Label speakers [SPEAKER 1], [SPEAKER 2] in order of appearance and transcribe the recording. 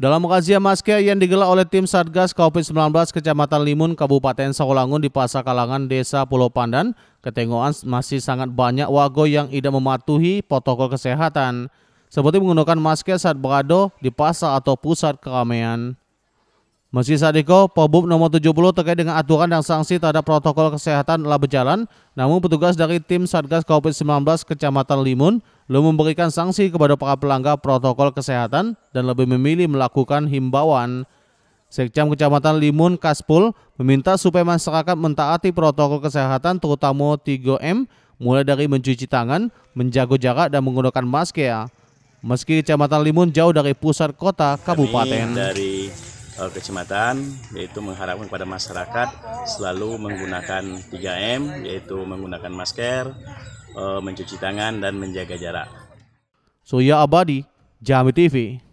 [SPEAKER 1] Dalam razia masker yang digelar oleh tim Satgas COVID-19 Kecamatan Limun, Kabupaten Sawalangun di Pasar Kalangan, Desa Pulau Pandan, ketengokan masih sangat banyak wago yang tidak mematuhi protokol kesehatan, seperti menggunakan masker saat berada di pasar atau pusat keramaian. Meski saat itu, POBUB nomor 70 terkait dengan aturan dan sanksi terhadap protokol kesehatan telah berjalan, namun petugas dari tim Satgas COVID-19 Kecamatan Limun belum memberikan sanksi kepada para pelanggar protokol kesehatan dan lebih memilih melakukan himbauan. Sekcam Kecamatan Limun Kaspul meminta supaya masyarakat mentaati protokol kesehatan terutama 3M mulai dari mencuci tangan, menjaga jarak dan menggunakan masker. Meski Kecamatan Limun jauh dari pusat kota kabupaten. Kami dari
[SPEAKER 2] Eh, kecamatan yaitu mengharapkan kepada masyarakat selalu menggunakan 3M yaitu menggunakan masker, eh, mencuci tangan dan menjaga jarak.
[SPEAKER 1] Surya Abadi, Jambi TV.